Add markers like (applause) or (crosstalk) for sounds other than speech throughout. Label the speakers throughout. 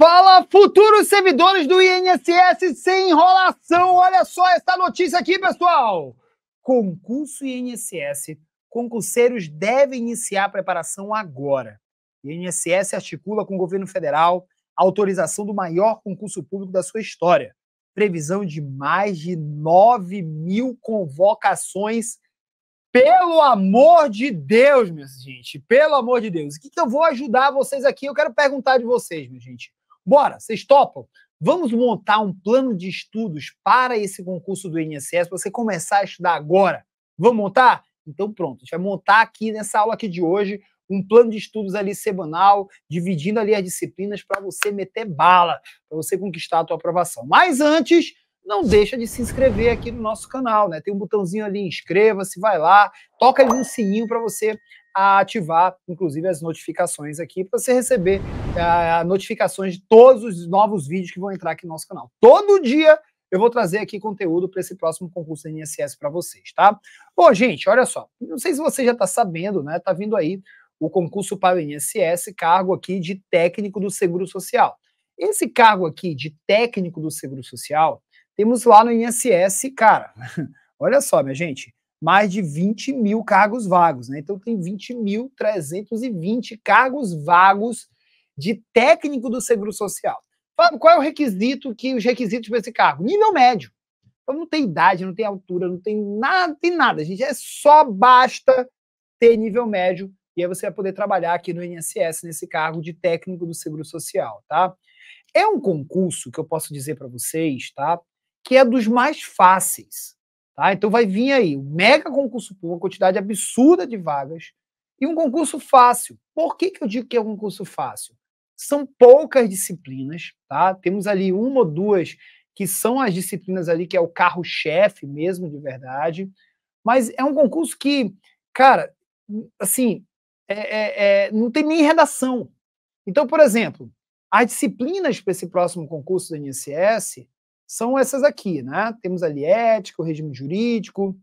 Speaker 1: Fala, futuros servidores do INSS sem enrolação. Olha só esta notícia aqui, pessoal. Concurso INSS. Concurseiros devem iniciar a preparação agora. INSS articula com o governo federal a autorização do maior concurso público da sua história. Previsão de mais de 9 mil convocações. Pelo amor de Deus, minha gente. Pelo amor de Deus. O que, que eu vou ajudar vocês aqui? Eu quero perguntar de vocês, minha gente Bora, vocês topam? Vamos montar um plano de estudos para esse concurso do INSS, você começar a estudar agora. Vamos montar? Então pronto, a gente vai montar aqui nessa aula aqui de hoje um plano de estudos ali semanal, dividindo ali as disciplinas para você meter bala, para você conquistar a tua aprovação. Mas antes, não deixa de se inscrever aqui no nosso canal, né? Tem um botãozinho ali, inscreva-se, vai lá, toca ali um sininho para você a ativar, inclusive, as notificações aqui, para você receber uh, notificações de todos os novos vídeos que vão entrar aqui no nosso canal. Todo dia eu vou trazer aqui conteúdo para esse próximo concurso da INSS para vocês, tá? Bom, gente, olha só. Não sei se você já está sabendo, né? Tá vindo aí o concurso para o INSS, cargo aqui de técnico do Seguro Social. Esse cargo aqui de técnico do Seguro Social, temos lá no INSS, cara. (laughs) Olha só, minha gente mais de 20 mil cargos vagos. Né? Então, tem 20.320 cargos vagos de técnico do Seguro Social. Fábio, qual é o requisito que os requisitos para esse cargo? Nível médio. Então, não tem idade, não tem altura, não tem nada, tem nada, gente. É só basta ter nível médio e aí você vai poder trabalhar aqui no INSS nesse cargo de técnico do Seguro Social, tá? É um concurso que eu posso dizer para vocês, tá? Que é dos mais fáceis Tá? Então vai vir aí um mega concurso público, uma quantidade absurda de vagas e um concurso fácil. Por que, que eu digo que é um concurso fácil? São poucas disciplinas, tá? Temos ali uma ou duas que são as disciplinas ali que é o carro-chefe mesmo, de verdade. Mas é um concurso que, cara, assim, é, é, é, não tem nem redação. Então, por exemplo, as disciplinas para esse próximo concurso do INSS são essas aqui, né? Temos ali ética, o regime jurídico,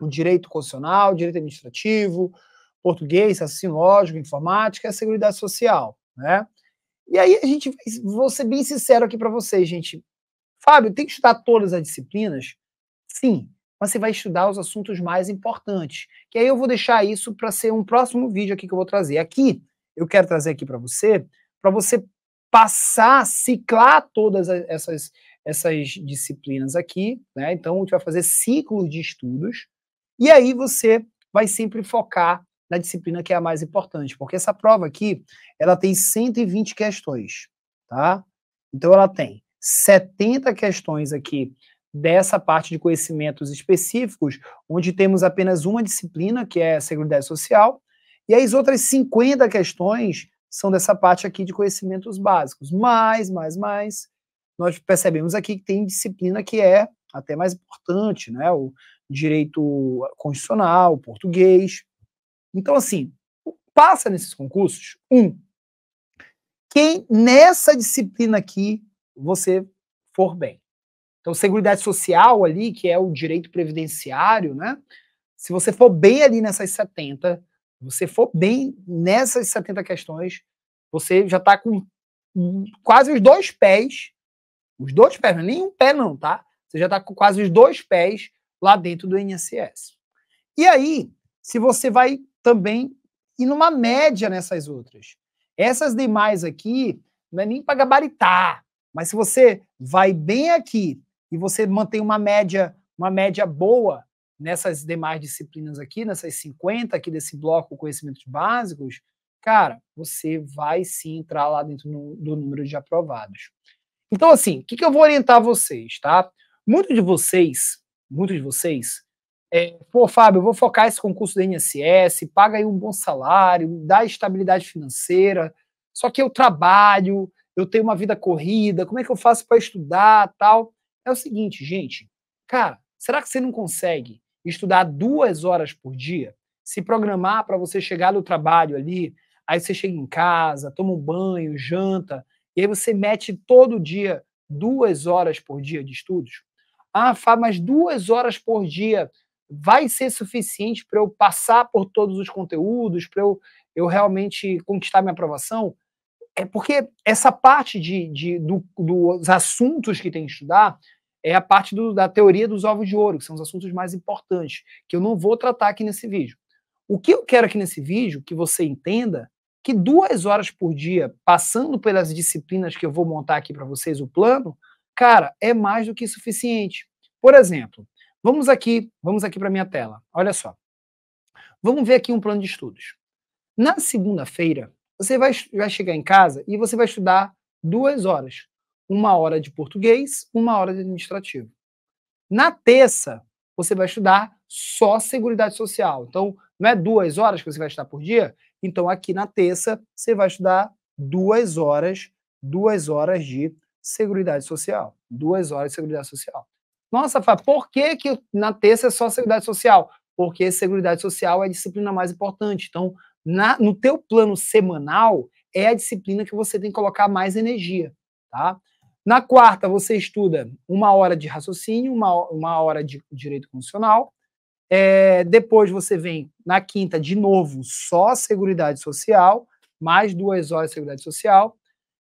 Speaker 1: o direito constitucional, o direito administrativo, português, assim lógico, informática, a seguridade social, né? E aí a gente, vou ser bem sincero aqui para vocês, gente. Fábio, tem que estudar todas as disciplinas? Sim, mas você vai estudar os assuntos mais importantes. Que aí eu vou deixar isso para ser um próximo vídeo aqui que eu vou trazer. Aqui, eu quero trazer aqui para você, para você passar, ciclar todas essas, essas disciplinas aqui, né? Então a gente vai fazer ciclos de estudos e aí você vai sempre focar na disciplina que é a mais importante, porque essa prova aqui, ela tem 120 questões, tá? Então ela tem 70 questões aqui dessa parte de conhecimentos específicos, onde temos apenas uma disciplina, que é a Seguridade Social, e as outras 50 questões são dessa parte aqui de conhecimentos básicos. Mais, mais, mais, nós percebemos aqui que tem disciplina que é até mais importante, né? O direito constitucional, o português. Então, assim, passa nesses concursos, um, quem nessa disciplina aqui você for bem. Então, Seguridade Social ali, que é o direito previdenciário, né? Se você for bem ali nessas 70, você for bem nessas 70 questões, você já está com quase os dois pés os dois pés, é nenhum pé não, tá? Você já está com quase os dois pés lá dentro do INSS. E aí, se você vai também ir numa média nessas outras. Essas demais aqui, não é nem para gabaritar, mas se você vai bem aqui e você mantém uma média, uma média boa nessas demais disciplinas aqui, nessas 50 aqui desse bloco conhecimentos básicos, cara, você vai sim entrar lá dentro do número de aprovados. Então, assim, o que, que eu vou orientar vocês, tá? Muitos de vocês, muitos de vocês, é, pô, Fábio, eu vou focar esse concurso do INSS, paga aí um bom salário, dá estabilidade financeira, só que eu trabalho, eu tenho uma vida corrida, como é que eu faço para estudar, tal? É o seguinte, gente, cara, será que você não consegue estudar duas horas por dia? Se programar para você chegar no trabalho ali, aí você chega em casa, toma um banho, janta, e aí você mete todo dia duas horas por dia de estudos, ah, Fábio, mas duas horas por dia vai ser suficiente para eu passar por todos os conteúdos, para eu, eu realmente conquistar minha aprovação? É porque essa parte de, de do, dos assuntos que tem que estudar é a parte do, da teoria dos ovos de ouro, que são os assuntos mais importantes, que eu não vou tratar aqui nesse vídeo. O que eu quero aqui nesse vídeo que você entenda que duas horas por dia, passando pelas disciplinas que eu vou montar aqui para vocês o plano, cara, é mais do que suficiente. Por exemplo, vamos aqui, vamos aqui para minha tela. Olha só. Vamos ver aqui um plano de estudos. Na segunda-feira, você vai, vai chegar em casa e você vai estudar duas horas. Uma hora de português, uma hora de administrativo. Na terça, você vai estudar só Seguridade Social. Então, não é duas horas que você vai estudar por dia? Então, aqui na terça, você vai estudar duas horas, duas horas de Seguridade Social. Duas horas de Seguridade Social. Nossa, Fábio, por que, que na terça é só Seguridade Social? Porque Seguridade Social é a disciplina mais importante. Então, na, no teu plano semanal, é a disciplina que você tem que colocar mais energia, tá? Na quarta, você estuda uma hora de raciocínio, uma, uma hora de direito constitucional. É, depois você vem na quinta, de novo, só Seguridade Social, mais duas horas de Seguridade Social.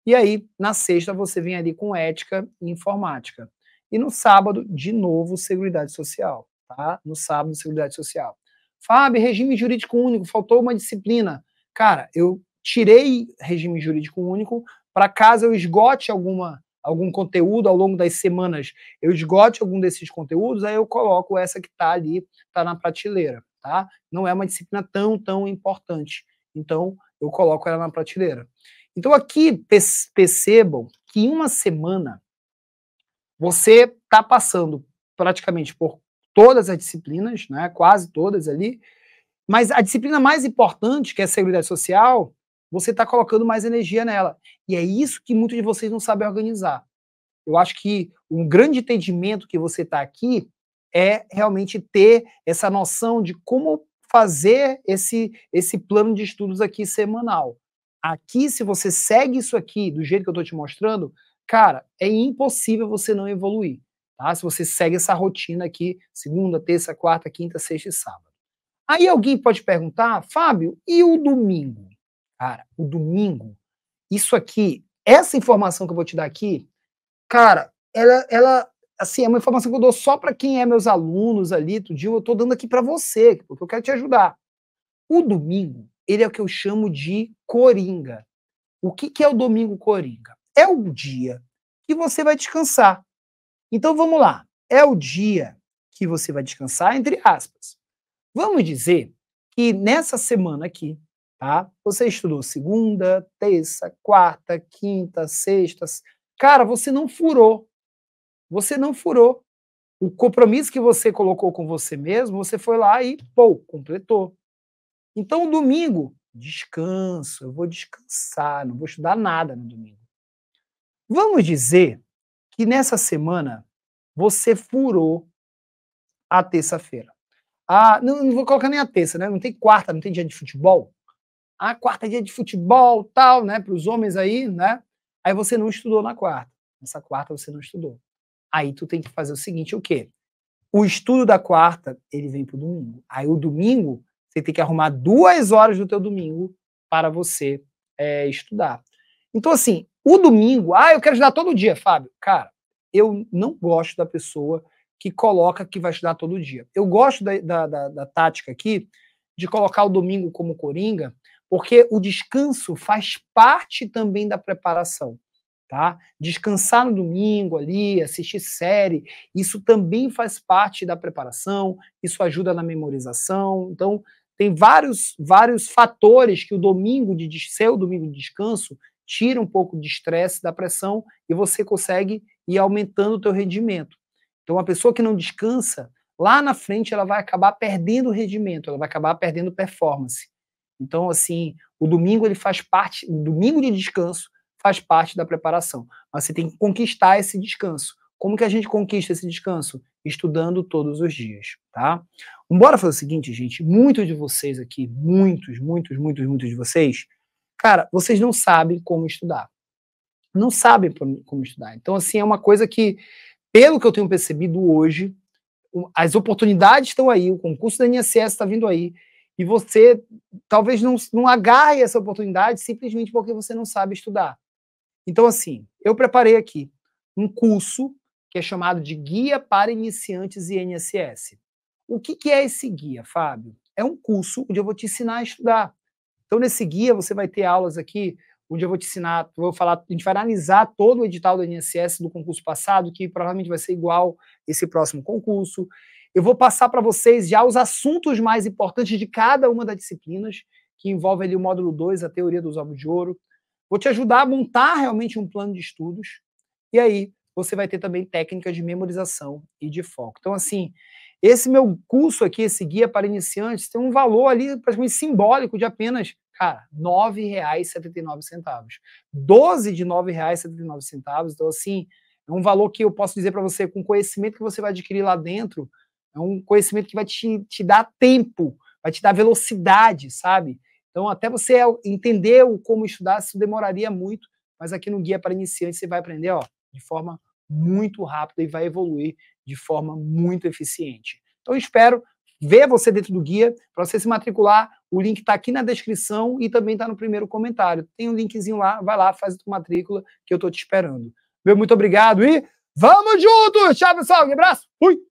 Speaker 1: E aí, na sexta, você vem ali com Ética e Informática. E no sábado, de novo, Seguridade Social. Tá? No sábado, Seguridade Social. Fábio, regime jurídico único, faltou uma disciplina. Cara, eu tirei regime jurídico único para caso eu esgote alguma algum conteúdo ao longo das semanas, eu esgote algum desses conteúdos, aí eu coloco essa que está ali, está na prateleira, tá? Não é uma disciplina tão, tão importante. Então, eu coloco ela na prateleira. Então, aqui, percebam que em uma semana, você está passando praticamente por todas as disciplinas, né? quase todas ali, mas a disciplina mais importante, que é a Seguridade Social, você está colocando mais energia nela. E é isso que muitos de vocês não sabem organizar. Eu acho que um grande entendimento que você está aqui é realmente ter essa noção de como fazer esse, esse plano de estudos aqui semanal. Aqui, se você segue isso aqui do jeito que eu estou te mostrando, cara, é impossível você não evoluir. Tá? Se você segue essa rotina aqui, segunda, terça, quarta, quinta, sexta e sábado. Aí alguém pode perguntar, Fábio, e o domingo? Cara, o domingo. Isso aqui, essa informação que eu vou te dar aqui, cara, ela, ela assim, é uma informação que eu dou só para quem é meus alunos ali, tudinho, eu tô dando aqui para você, porque eu quero te ajudar. O domingo, ele é o que eu chamo de coringa. O que, que é o domingo coringa? É o dia que você vai descansar. Então vamos lá. É o dia que você vai descansar, entre aspas. Vamos dizer que nessa semana aqui, tá? Você estudou segunda, terça, quarta, quinta, sexta. Cara, você não furou. Você não furou. O compromisso que você colocou com você mesmo, você foi lá e, pô, completou. Então, domingo, descanso, eu vou descansar, não vou estudar nada no domingo. Vamos dizer que nessa semana você furou a terça-feira. Ah, não, não, vou colocar nem a terça, né? Não tem quarta, não tem dia de futebol ah, quarta é dia de futebol, tal, né, para os homens aí, né? Aí você não estudou na quarta. Nessa quarta você não estudou. Aí tu tem que fazer o seguinte, o quê? O estudo da quarta, ele vem pro domingo. Aí o domingo, você tem que arrumar duas horas do teu domingo para você é, estudar. Então, assim, o domingo, ah, eu quero estudar todo dia, Fábio. Cara, eu não gosto da pessoa que coloca que vai estudar todo dia. Eu gosto da, da, da, da tática aqui de colocar o domingo como coringa, porque o descanso faz parte também da preparação. Tá? Descansar no domingo ali, assistir série, isso também faz parte da preparação, isso ajuda na memorização. Então, tem vários, vários fatores que o domingo de seu domingo de descanso tira um pouco de estresse, da pressão e você consegue ir aumentando o teu rendimento. Então, uma pessoa que não descansa, lá na frente ela vai acabar perdendo rendimento, ela vai acabar perdendo performance. Então, assim, o domingo ele faz parte, o domingo de descanso faz parte da preparação. Mas você tem que conquistar esse descanso. Como que a gente conquista esse descanso? Estudando todos os dias, tá? embora fazer o seguinte, gente. Muitos de vocês aqui, muitos, muitos, muitos, muitos de vocês, cara, vocês não sabem como estudar. Não sabem como estudar. Então, assim, é uma coisa que, pelo que eu tenho percebido hoje, as oportunidades estão aí, o concurso da NSS está vindo aí e você talvez não, não agarre essa oportunidade simplesmente porque você não sabe estudar. Então, assim, eu preparei aqui um curso que é chamado de Guia para Iniciantes INSS. O que, que é esse guia, Fábio? É um curso onde eu vou te ensinar a estudar. Então, nesse guia, você vai ter aulas aqui onde eu vou te ensinar, vou falar, a gente vai analisar todo o edital do INSS do concurso passado, que provavelmente vai ser igual esse próximo concurso. Eu vou passar para vocês já os assuntos mais importantes de cada uma das disciplinas, que envolve ali o módulo 2, a teoria dos ovos de ouro. Vou te ajudar a montar realmente um plano de estudos. E aí, você vai ter também técnicas de memorização e de foco. Então, assim, esse meu curso aqui, esse guia para iniciantes, tem um valor ali praticamente simbólico de apenas, cara, R$ 9,79. 12 de R$ 9,79. Então, assim, é um valor que eu posso dizer para você, com o conhecimento que você vai adquirir lá dentro, é um conhecimento que vai te, te dar tempo, vai te dar velocidade, sabe? Então, até você entender o como estudar, isso demoraria muito, mas aqui no Guia para Iniciantes você vai aprender ó, de forma muito rápida e vai evoluir de forma muito eficiente. Então, espero ver você dentro do guia. Para você se matricular, o link está aqui na descrição e também está no primeiro comentário. Tem um linkzinho lá, vai lá, faz a tua matrícula que eu estou te esperando. Meu muito obrigado e vamos juntos! Tchau, pessoal. Um abraço. Fui!